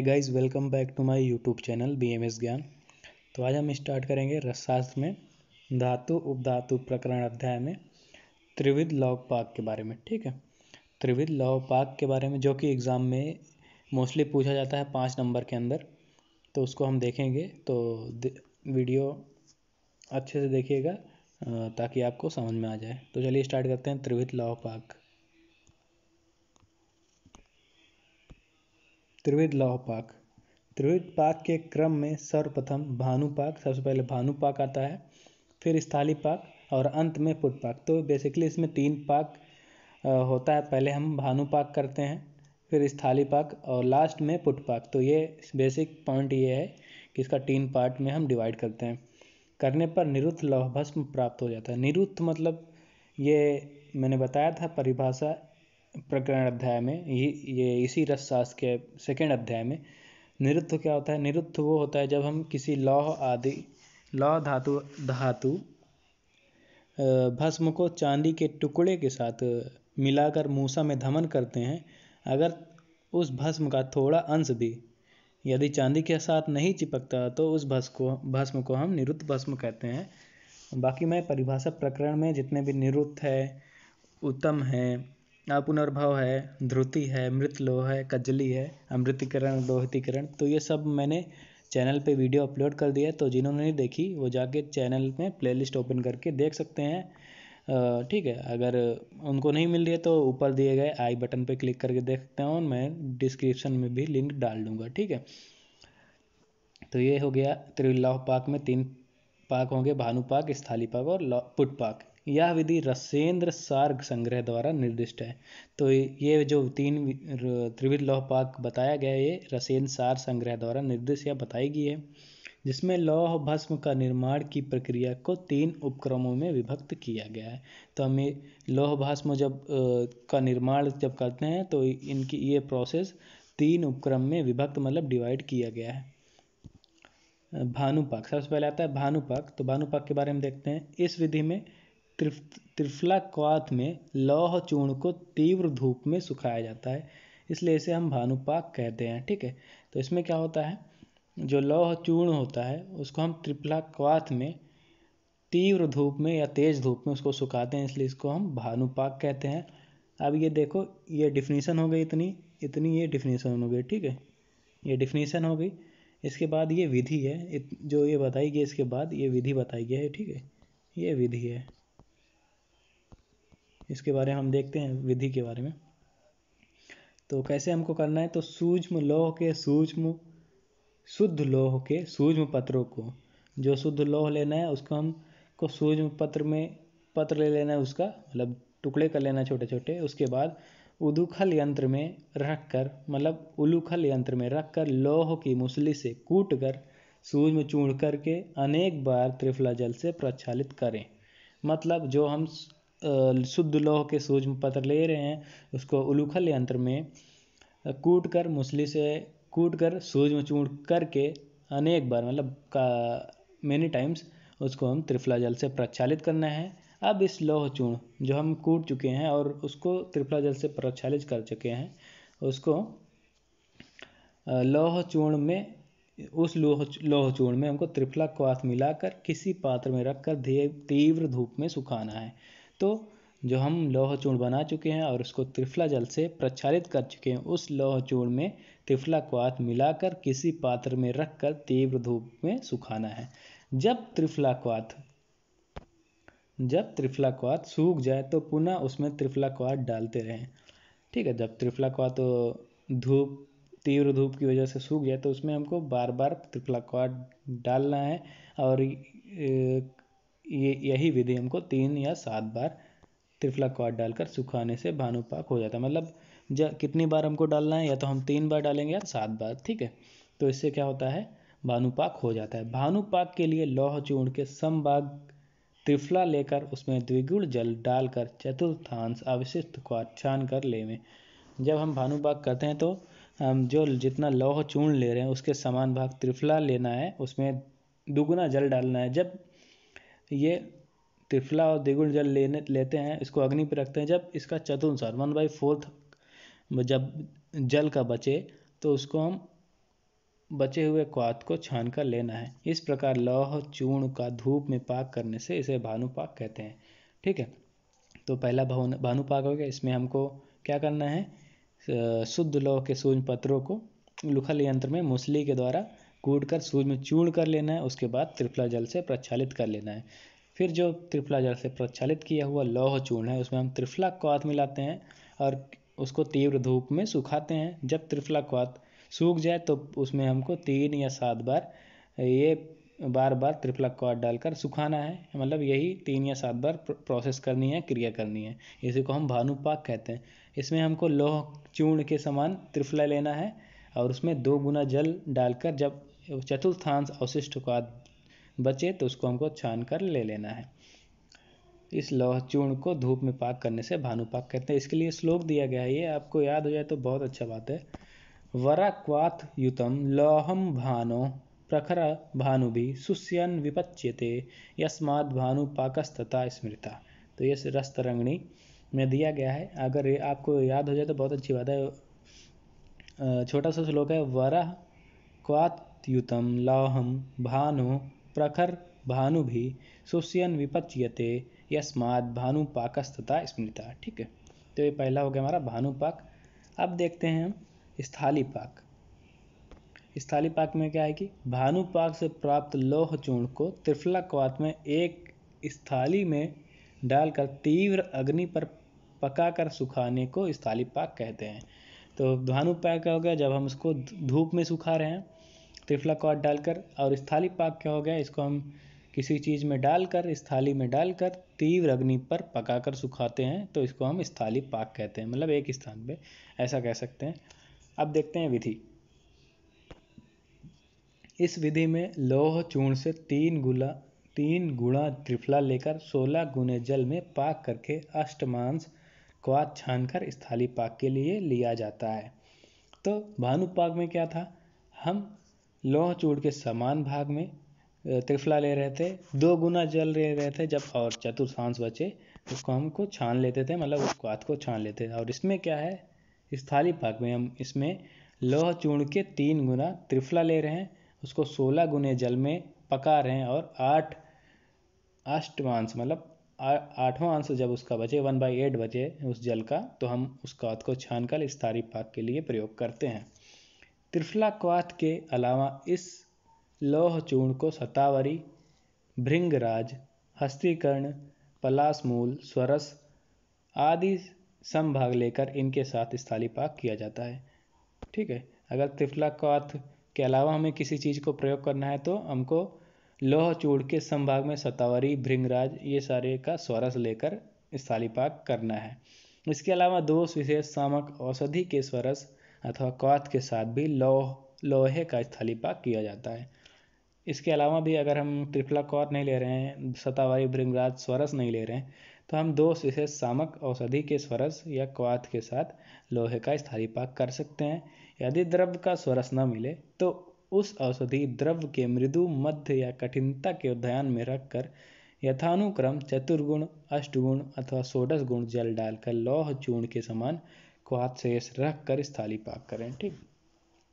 hey guys welcome back to my YouTube channel B M S Gyan तो आज हम start करेंगे रसशास्त्र में धातु उपधातु प्रकरण अध्याय में त्रिविध लौह पाक के बारे में ठीक है त्रिविध लौह पाक के बारे में जो कि एग्ज़ाम में मोस्टली पूछा जाता है पाँच नंबर के अंदर तो उसको हम देखेंगे तो वीडियो अच्छे से देखिएगा ताकि आपको समझ में आ जाए तो चलिए स्टार्ट करते हैं त्रिविध लौह पाक त्रिविध लौह पाक त्रिविध पाक के क्रम में सर्वप्रथम भानु पाक सबसे पहले भानु पाक आता है फिर स्थाली पाक और अंत में पुट पाक तो बेसिकली इसमें तीन पाक होता है पहले हम भानु पाक करते हैं फिर स्थाली पाक और लास्ट में पुट पाक तो ये बेसिक पॉइंट ये है कि इसका तीन पार्ट में हम डिवाइड करते हैं करने पर निरुद्ध लौह भस्म प्राप्त हो जाता है निरुद्ध मतलब ये मैंने बताया था परिभाषा प्रकरण अध्याय में ये इसी रसशास्त्र के सेकेंड अध्याय में निरुत्व क्या होता है निरुत्व वो होता है जब हम किसी लौह आदि लौह धातु धातु भस्म को चांदी के टुकड़े के साथ मिलाकर मूसा में धमन करते हैं अगर उस भस्म का थोड़ा अंश भी यदि चांदी के साथ नहीं चिपकता तो उस भस्म को भस्म को हम निरुद्ध भस्म कहते हैं बाकी मैं परिभाषा प्रकरण में जितने भी निरुद्ध है उत्तम हैं पुनर्भव है ध्रुति है मृत लोह है कजली है अमृतिकरण लोहितिकरण तो ये सब मैंने चैनल पे वीडियो अपलोड कर दिया है तो जिन्होंने नहीं देखी वो जाके चैनल में प्लेलिस्ट ओपन करके देख सकते हैं ठीक है अगर उनको नहीं मिल रही है तो ऊपर दिए गए आई बटन पे क्लिक करके देख सकते हैं और मैं डिस्क्रिप्शन में भी लिंक डाल दूँगा ठीक है तो ये हो गया त्रिल्लाह पाक में तीन पाक होंगे भानु पाक स्थाली पाक और पुट पाक यह विधि रसेंद्र सार्ग संग्रह द्वारा निर्दिष्ट है तो ये जो तीन त्रिविध लौहपाक बताया गया है ये रसेंद्र सार संग्रह द्वारा निर्दिष्ट या बताई गई है जिसमें लौह भस्म का निर्माण की प्रक्रिया को तीन उपक्रमों में विभक्त किया गया है तो हमें लौह भस्म जब का निर्माण जब करते हैं तो इनकी ये प्रोसेस तीन उपक्रम में विभक्त मतलब डिवाइड किया गया है भानुपाक सबसे पहले आता है भानुपाक तो भानुपाक के बारे में देखते हैं इस विधि में क्वाथ में लौह चूर्ण को तीव्र धूप में सुखाया जाता है इसलिए इसे हम भानुपाक कहते हैं ठीक है तो इसमें क्या होता है जो लौह चूर्ण होता है उसको हम क्वात में तीव्र धूप में या तेज़ धूप में उसको सुखाते हैं इसलिए इसको हम भानुपाक कहते हैं अब ये देखो ये डिफिनीसन हो गई इतनी इतनी ये डिफिनीसन हो गई ठीक है ये डिफिनीसन हो गई इसके बाद ये विधि है जो ये बताई गई इसके बाद ये विधि बताई गई है ठीक है ये विधि है इसके बारे में हम देखते हैं विधि के बारे में तो कैसे हमको करना है तो सूक्ष्म लोह के सूक्ष्म शुद्ध लोह के सूक्ष्म पत्रों को जो शुद्ध लोह लेना है उसको हम को सूक्ष्म पत्र में पत्र ले लेना है उसका मतलब टुकड़े कर लेना छोटे छोटे उसके बाद उदूखल यंत्र में रख कर मतलब उलूखल यंत्र में रख कर लोह की मुसली से कूट कर सूज में चूड़ करके अनेक बार त्रिफला जल से प्रक्षालित करें मतलब जो हम शुद्ध लोह के सूक्ष्म पत्र ले रहे हैं उसको उलूखल यंत्र में कूट कर मुसली से कूट कर सूज में करके अनेक बार मतलब का मेनी टाइम्स उसको हम त्रिफला जल से प्रक्षालित करना है अब इस लौह चूर्ण जो हम कूट चुके हैं और उसको त्रिफला जल से प्रक्षालित कर चुके हैं उसको लौह चूर्ण में उस लोह लोह चूर्ण में हमको त्रिफला क्वाथ मिलाकर किसी पात्र में रखकर तीव्र धूप में सुखाना है तो जो हम लौह चूर्ण बना चुके हैं और उसको त्रिफला जल से प्रचारित कर चुके हैं उस लौह चूर्ण में त्रिफला क्वाथ मिलाकर किसी पात्र में रखकर तीव्र धूप में सुखाना है जब त्रिफला क्वाथ जब त्रिफला क्वाथ सूख जाए तो पुनः उसमें त्रिफला क्वाथ डालते रहें ठीक है जब त्रिफला क्वाथ धूप तीव्र धूप की वजह से सूख जाए तो उसमें हमको बार बार त्रिफला क्वाथ डालना है और ये यही विधि हमको तीन या सात बार त्रिफला क्वाड डालकर सुखाने से भानुपाक हो जाता है मतलब ज कितनी बार हमको डालना है या तो हम तीन बार डालेंगे या सात बार ठीक है तो इससे क्या होता है भानुपाक हो जाता है भानुपाक के लिए लौह चूर्ण के समभाग त्रिफला लेकर उसमें द्विगुण जल डालकर चतुर्थांश अवशिष्ट को छान कर ले जब हम भानुपाक करते हैं तो हम जो जितना लौह चूर्ण ले रहे हैं उसके समान भाग त्रिफला लेना है उसमें दुगुना जल डालना है जब ये त्रिफला और द्विगुण जल लेने लेते हैं इसको अग्नि पर रखते हैं जब इसका चतुर्नुसार वन बाई फोर्थ जब जल का बचे तो उसको हम बचे हुए क्वात को छान कर लेना है इस प्रकार लौह चूर्ण का धूप में पाक करने से इसे भानुपाक कहते हैं ठीक है तो पहला भवन भानुपाक हो गया इसमें हमको क्या करना है शुद्ध लौह के सूर्य पत्रों को लुखल यंत्र में मुसली के द्वारा कूट कर सूज में चूर्ण कर लेना है उसके बाद त्रिफला जल से प्रक्षालित कर लेना है फिर जो त्रिफला जल से प्रक्षालित किया हुआ लौह चूर्ण है उसमें हम त्रिफला क्वात मिलाते हैं और उसको तीव्र धूप में सुखाते हैं जब त्रिफला क्वात सूख जाए तो उसमें हमको तीन या सात बार ये बार बार त्रिफला क्वाट डालकर सुखाना है मतलब यही तीन या सात बार प्रोसेस करनी है क्रिया करनी है इसी को हम भानुपाक कहते हैं इसमें हमको लौह चूर्ण के समान त्रिफला लेना है और उसमें दो गुना जल डालकर जब चतुर्थांश अवशिष्ट का बचे तो उसको हमको छान कर ले लेना है इस लौह चूर्ण को धूप में पाक करने से भानुपाक कहते हैं इसके लिए श्लोक दिया गया है ये आपको याद हो जाए तो बहुत अच्छा बात है वराक्वात युतम लौहम भानो प्रखर भी सुस्यन विपच्यते यस्मात् भानुपाकस्तता स्मृता तो ये रस्तरंगणी में दिया गया है अगर ये आपको याद हो जाए तो बहुत अच्छी बात है छोटा सा श्लोक है वरा क्वात भानु लौहं भानो प्रखरभानुभिः सुष्यन्विपच्यते यस्माद् भानुपाकस्तथा स्मृता ठीक है तो ये पहला हो गया हमारा भानुपाक अब देखते हैं हम स्थाली पाक स्थाली पाक में क्या है कि भानुपाक से प्राप्त लोह चूर्ण को त्रिफला क्वात में एक स्थाली में डालकर तीव्र अग्नि पर पकाकर सुखाने को स्थाली पाक कहते हैं तो भानुपाक क्या हो गया जब हम उसको धूप में सुखा रहे हैं त्रिफला कॉट डालकर और इस थाली पाक क्या हो गया इसको हम किसी चीज़ में डालकर इस थाली में डालकर तीव्र अग्नि पर पकाकर सुखाते हैं तो इसको हम स्थाली पाक कहते हैं मतलब एक स्थान पे ऐसा कह सकते हैं अब देखते हैं विधि इस विधि में लोह चूर्ण से तीन गुला तीन गुणा त्रिफला लेकर सोलह गुने जल में पाक करके अष्टमांस क्वात कर स्थाली पाक के लिए लिया जाता है तो भानु पाक में क्या था हम लौह चूड़ के समान भाग में त्रिफला ले रहे थे दो गुना जल ले रहे थे जब और चतुर्थांश बचे उसको हमको छान लेते थे मतलब उस क्वाथ को छान लेते थे और इसमें क्या है इस थाली भाग में हम इसमें लौह चूर्ण के तीन गुना त्रिफला ले रहे हैं उसको सोलह गुने जल में पका रहे हैं और आठ अष्टमांश मतलब आठवां अंश जब उसका बचे वन बाई एट बचे उस जल का तो हम उस कात को छान कर इस थाली पाक के लिए प्रयोग करते हैं त्रिफलाक्वात के अलावा इस लौह चूर्ण को सतावरी भृंगराज हस्तीकर्ण पलासमूल स्वरस आदि संभाग लेकर इनके साथ स्थालीपाक किया जाता है ठीक है अगर त्रिफलाक्वात के अलावा हमें किसी चीज़ को प्रयोग करना है तो हमको लौह चूड़ के संभाग में सतावरी भृंगराज ये सारे का स्वरस लेकर स्थालीपाक करना है इसके अलावा दोष विशेष सामक औषधि के स्वरस अथवा कॉथ के साथ भी लौह लोहे का स्थलीपा किया जाता है इसके अलावा भी अगर हम त्रिफला कौर नहीं ले रहे हैं सतावारी भृंगराज स्वरस नहीं ले रहे हैं तो हम दो विशेष सामक औषधि के स्वरस या क्वाथ के साथ लोहे का पाक कर सकते हैं यदि द्रव्य का स्वरस न मिले तो उस औषधि द्रव्य के मृदु मध्य या कठिनता के ध्यान में रखकर यथानुक्रम चतुर्गुण अष्टगुण अथवा षोडश गुण जल डालकर लौह चूर्ण के समान को हाथ शेष रख कर स्थाली पाक करें ठीक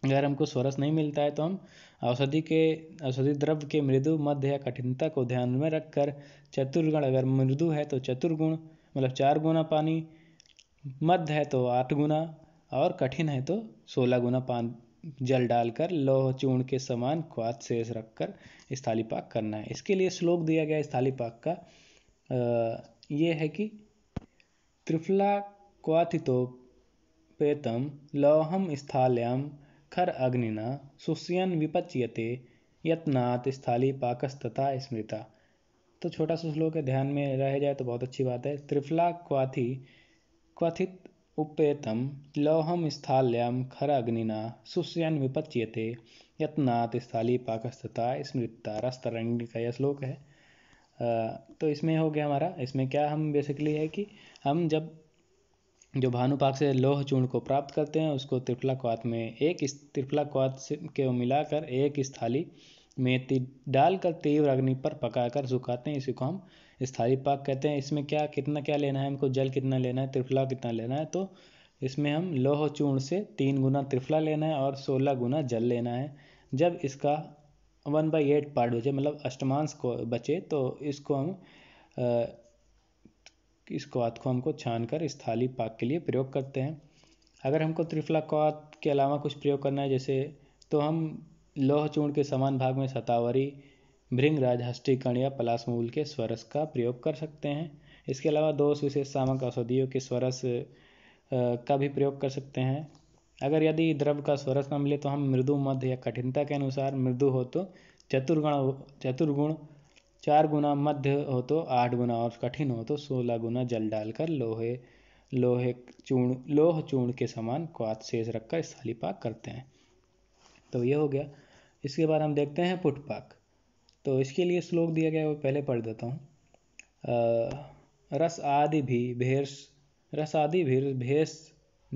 अगर हमको स्वरस नहीं मिलता है तो हम औषधि के औषधि द्रव्य के मृदु मध्य या कठिनता को ध्यान में रखकर चतुर्गुण अगर मृदु है तो चतुर्गुण मतलब चार गुना पानी मध्य है तो आठ गुना और कठिन है तो सोलह गुना पान जल डालकर लोह चूर्ण के समान क्वाद शेष रख कर स्थाली पाक करना है इसके लिए श्लोक दिया गया स्थाली पाक का आ, ये है कि त्रिफला क्वाथितोप पेतम लौहम स्थाल्यां खर अग्निना सुस्यन विपच्यते यत्नात स्थाली पाकस्तथा स्मृता तो छोटा सा श्लोक है ध्यान में रह जाए तो बहुत अच्छी बात है त्रिफला क्वाथि क्वथित उपेतम लौहम स्थाल्याम खर अग्निना सुस्यन विपच्यते यत्नात स्थाली पाकस्तथा स्मृता रस्तरंग का यह श्लोक है तो इसमें हो गया हमारा इसमें क्या हम बेसिकली है कि हम जब जो भानुपाक से लोह चूर्ण को प्राप्त करते हैं उसको त्रिफला क्वात में एक इस त्रिफला क्वात से के मिलाकर एक इस थाली में ती डालकर तीव्र अग्नि पर पकाकर सुखाते हैं इसी को हम स्थाली पाक कहते हैं इसमें क्या कितना क्या लेना है हमको जल कितना लेना है त्रिफला कितना लेना है तो इसमें हम लौह चूर्ण से तीन गुना त्रिफला लेना है और सोलह गुना जल लेना है जब इसका वन बाई एट पार्ट बचे मतलब अष्टमांश को बचे तो इसको हम इस क्वात को हमको छान कर इस थाली पाक के लिए प्रयोग करते हैं अगर हमको त्रिफला क्वात के अलावा कुछ प्रयोग करना है जैसे तो हम लोह चूर्ण के समान भाग में सतावरी भृंग राजहस्टिकण या पलास मूल के स्वरस का प्रयोग कर सकते हैं इसके अलावा दोष विशेष सामक औषधियों के स्वरस का भी प्रयोग कर सकते हैं अगर यदि द्रव का स्वरस न मिले तो हम मृदु मध्य या कठिनता के अनुसार मृदु हो तो चतुर्गुण चतुर्गुण चार गुना मध्य हो तो आठ गुना और कठिन हो तो सोलह गुना जल डालकर लोहे लोहे चूर्ण लोह चूर्ण के समान क्वात शेष रखकर पाक करते हैं तो ये हो गया इसके बाद हम देखते हैं पुटपाक तो इसके लिए श्लोक दिया गया वो पहले पढ़ देता हूँ रस आदि भी भेष रस आदि भी भेष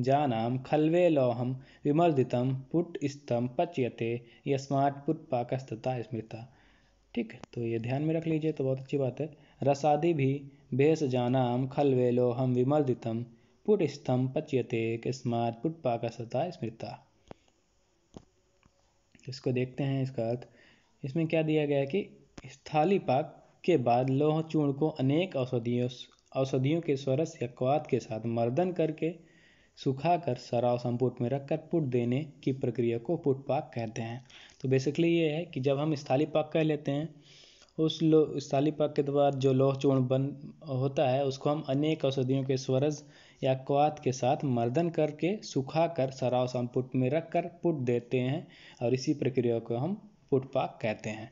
जानाम खलवे लोहम विमर्दितम पुट स्तम पच्यते यस्मात् पुटपाकस्तता स्मृता ठीक है तो ये ध्यान में रख लीजिए तो बहुत अच्छी बात है रसादि भी भेष जानाम खलवेलो हम विमर्दितम पुट स्तम पच्यते किस्मात सता स्मृता इसको देखते हैं इसका अर्थ इसमें क्या दिया गया है कि स्थाली पाक के बाद लोह चूर्ण को अनेक औषधियों औषधियों के स्वरस या क्वाद के साथ मर्दन करके सुखाकर सराव संपुट में रखकर पुट देने की प्रक्रिया को पुट पाक कहते हैं तो बेसिकली ये है कि जब हम स्थाली पाक कह लेते हैं उस लो स्थाली पाक के द्वारा जो लोह चूर्ण बन होता है उसको हम अनेक औषधियों के स्वरज या क्वात के साथ मर्दन करके सुखा कर सराव संपुट में रख कर पुट देते हैं और इसी प्रक्रिया को हम पुटपाक कहते हैं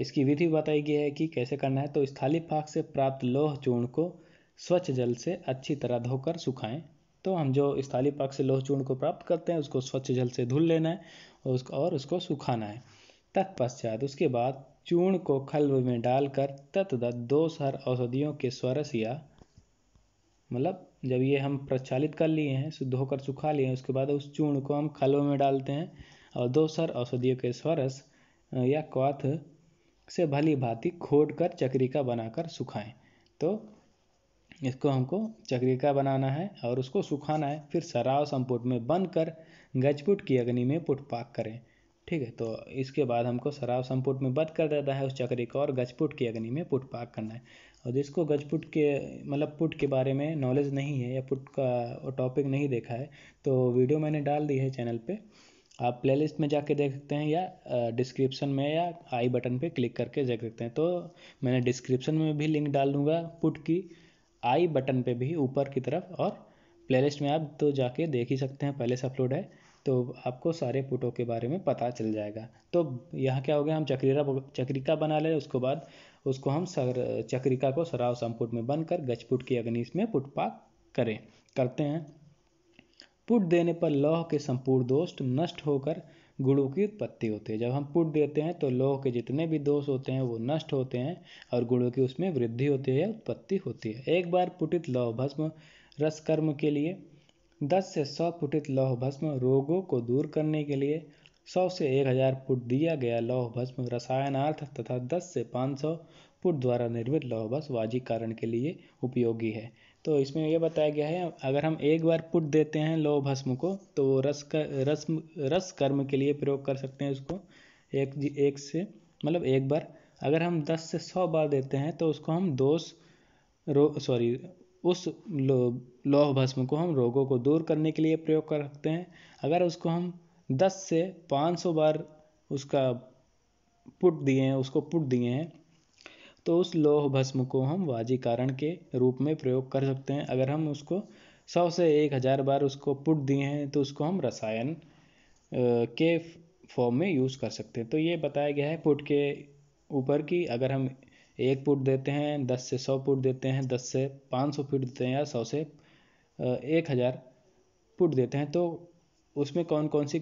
इसकी विधि बताई गई है कि कैसे करना है तो स्थाली पाक से प्राप्त लोह चूर्ण को स्वच्छ जल से अच्छी तरह धोकर सुखाएं तो हम जो स्थाली पाक से लोह चूर्ण को प्राप्त करते हैं उसको स्वच्छ जल से धुल लेना है और उसको और उसको सुखाना है तत्पश्चात उसके बाद चूर्ण को खल्व में डालकर तत्त दो सर औषधियों के स्वरस या मतलब जब ये हम प्रचालित कर लिए हैं धोकर सुखा लिए हैं उसके बाद उस चूर्ण को हम खलव में डालते हैं और दो सर औषधियों के स्वरस या क्वाथ से भली भांति खोद कर चक्रिका का बनाकर सुखाएं तो इसको हमको चक्रिका बनाना है और उसको सुखाना है फिर सराव संपुट में बंद कर गजपुट की अग्नि में पुटपाक करें ठीक है तो इसके बाद हमको सराव संपुट में बंद कर देता है उस चक्रिका और गजपुट की अग्नि में पुटपाक करना है और जिसको गजपुट के मतलब पुट के बारे में नॉलेज नहीं है या पुट का टॉपिक नहीं देखा है तो वीडियो मैंने डाल दी है चैनल पर आप प्लेलिस्ट में जाके देख सकते हैं या डिस्क्रिप्शन में या आई बटन पे क्लिक करके देख सकते हैं तो मैंने डिस्क्रिप्शन में भी लिंक डाल दूँगा पुट की आई बटन पे भी ऊपर की तरफ और प्लेलिस्ट में आप तो जाके देख ही सकते हैं पहले से अपलोड है तो आपको सारे पुटों के बारे में पता चल जाएगा तो यहाँ क्या हो गया हम चक्रीरा चक्रिका बना ले उसके बाद उसको हम सर चक्रिका को सराव संपुट में बनकर गजपुट की अग्नि में पाक करें करते हैं पुट देने पर लौह के संपूर्ण दोष नष्ट होकर गुणों की उत्पत्ति होती है जब हम पुट देते हैं तो लोह के जितने भी दोष होते हैं वो नष्ट होते हैं और गुणों की उसमें वृद्धि होती है उत्पत्ति होती है एक बार पुटित लौह भस्म रस कर्म के लिए दस से सौ पुटित लौह भस्म रोगों को दूर करने के लिए सौ से एक हजार फुट दिया गया लौह भस्म रसायनार्थ तथा दस से पाँच सौ फुट द्वारा निर्मित लौह भस्म वाजी कारण के लिए उपयोगी है तो इसमें यह बताया गया है अगर हम एक बार पुट देते हैं लोह भस्म को तो रस कर, रस्म रस कर्म के लिए प्रयोग कर सकते हैं उसको एक एक से मतलब एक बार अगर हम दस से सौ बार देते हैं तो उसको हम दोष रो सॉरी उस लो लोह भस्म को हम रोगों को दूर करने के लिए प्रयोग कर सकते हैं अगर उसको हम दस से पाँच सौ बार उसका पुट दिए हैं उसको पुट दिए हैं तो उस लोह भस्म को हम वाजीकरण के रूप में प्रयोग कर सकते हैं अगर हम उसको सौ से एक हज़ार बार उसको पुट दिए हैं तो उसको हम रसायन के फॉर्म में यूज़ कर सकते हैं तो ये बताया गया है पुट के ऊपर कि अगर हम एक पुट देते हैं दस से सौ पुट देते हैं दस से पाँच सौ फुट देते हैं या सौ से एक हज़ार पुट देते हैं तो उसमें कौन कौन सी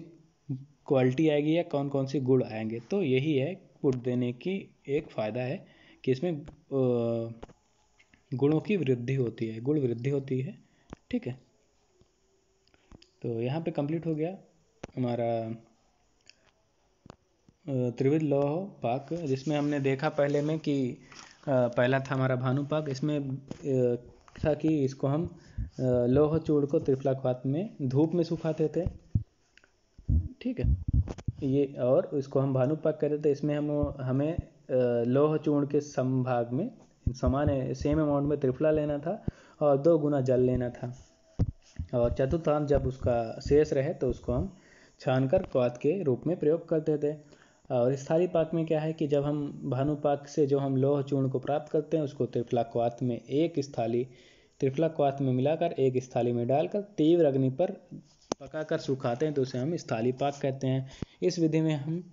क्वालिटी आएगी या कौन कौन से गुड़ आएंगे तो यही है पुट देने की एक फ़ायदा है कि इसमें गुणों की वृद्धि होती है गुण वृद्धि होती है ठीक है तो यहाँ पे कंप्लीट हो गया हमारा त्रिविध लौह पाक जिसमें हमने देखा पहले में कि पहला था हमारा भानुपाक इसमें था कि इसको हम लोह चूड़ को त्रिफलाखात में धूप में सुखाते थे ठीक है ये और इसको हम भानुपाक कहते थे इसमें हम हमें लोह चूर्ण के संभाग में समान सेम अमाउंट में त्रिफला लेना था और दो गुना जल लेना था और चतुर्थांश जब उसका शेष रहे तो उसको हम छान कर क्वात के रूप में प्रयोग करते थे और स्थाली पाक में क्या है कि जब हम भानुपाक से जो हम लोह चूर्ण को प्राप्त करते हैं उसको त्रिफला क्वात में एक स्थाली त्रिफला क्वात में मिलाकर एक स्थाली में डालकर तीव्र अग्नि पर पकाकर सुखाते हैं तो उसे हम स्थाली पाक कहते हैं इस विधि में हम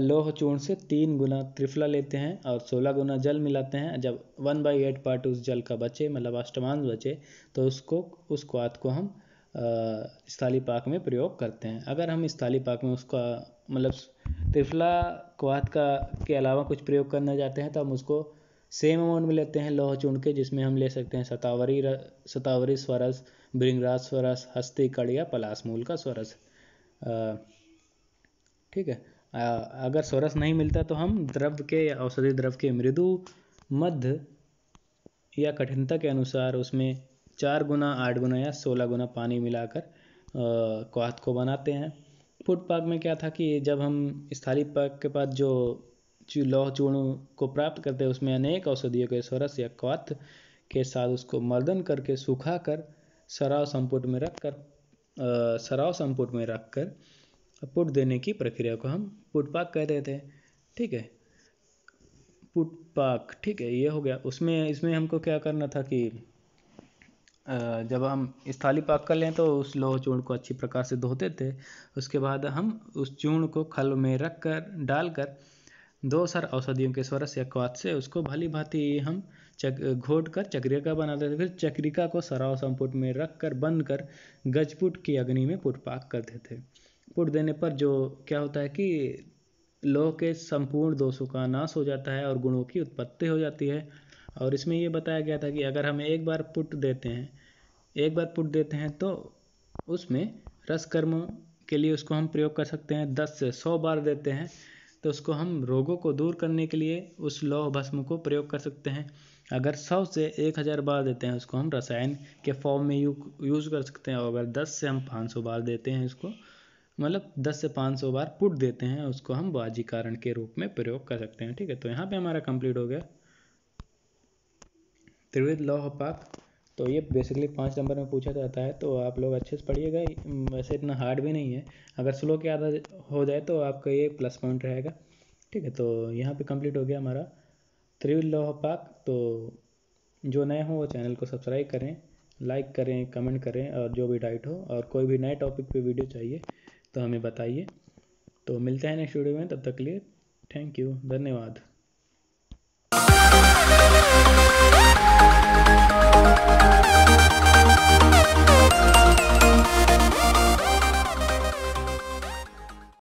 लोह चूर्ण से तीन गुना त्रिफला लेते हैं और सोलह गुना जल मिलाते हैं जब वन बाई एट पार्ट उस जल का बचे मतलब अष्टमांश बचे तो उसको उस क्वात को हम स्थाली पाक में प्रयोग करते हैं अगर हम स्थाली पाक में उसका मतलब त्रिफला क्वात का के अलावा कुछ प्रयोग करना चाहते हैं तो हम उसको सेम अमाउंट में लेते हैं लोह चूर्ण के जिसमें हम ले सकते हैं सतावरी सतावरी स्वरस भृंगराज स्वरस हस्ती कड़ या पलास मूल का स्वरस ठीक है अगर स्वरस नहीं मिलता तो हम द्रव के या औषधि द्रव के मृदु मध्य या कठिनता के अनुसार उसमें चार गुना आठ गुना या सोलह गुना पानी मिलाकर क्वाथ को बनाते हैं फूड पाक में क्या था कि जब हम स्थाली पाक के पास जो लौह चूर्ण को प्राप्त करते हैं उसमें अनेक औषधियों के स्वरस या क्वाथ के साथ उसको मर्दन करके सूखा कर सराव संपुट में रख कर सराव संपुट में रख कर पुट देने की प्रक्रिया को हम पुटपाक कह देते हैं ठीक है पुटपाक ठीक है ये हो गया उसमें इसमें हमको क्या करना था कि जब हम स्थाली पाक कर लें तो उस लोह चूर्ण को अच्छी प्रकार से धोते थे उसके बाद हम उस चूर्ण को खल में रख कर डालकर दो सर औषधियों के स्वरस या क्वात से उसको भली भांति हम चक घोट कर चक्रिका बना देते फिर चक्रिका को सराव संपुट में रख कर बंद कर गजपुट की अग्नि में पुटपाक करते थे पुट देने पर जो क्या होता है कि लोह के संपूर्ण दोषों का नाश हो जाता है और गुणों की उत्पत्ति हो जाती है और इसमें यह बताया गया था कि अगर हम एक बार पुट देते हैं एक बार पुट देते हैं तो उसमें रस कर्म के लिए उसको हम प्रयोग कर सकते हैं दस से सौ बार देते हैं तो उसको हम रोगों को दूर करने के लिए उस लौह भस्म को प्रयोग कर सकते हैं अगर सौ से एक हज़ार बार देते हैं उसको हम रसायन के फॉर्म में यू यूज़ कर सकते हैं और अगर दस से हम पाँच सौ बार देते हैं इसको मतलब 10 से 500 बार पुट देते हैं उसको हम कारण के रूप में प्रयोग कर सकते हैं ठीक है तो यहाँ पे हमारा कंप्लीट हो गया त्रिवेद लॉ पाक तो ये बेसिकली पाँच नंबर में पूछा जाता है तो आप लोग अच्छे से पढ़िएगा वैसे इतना हार्ड भी नहीं है अगर स्लो के आधा हो जाए तो आपका ये प्लस पॉइंट रहेगा ठीक है तो यहाँ पर कम्प्लीट हो गया हमारा त्रिवेद लॉ पाक तो जो नए हों वो चैनल को सब्सक्राइब करें लाइक करें कमेंट करें और जो भी डाइट हो और कोई भी नए टॉपिक पे वीडियो चाहिए तो हमें बताइए तो मिलते हैं नेक्स्ट वीडियो में तब तक के लिए थैंक यू धन्यवाद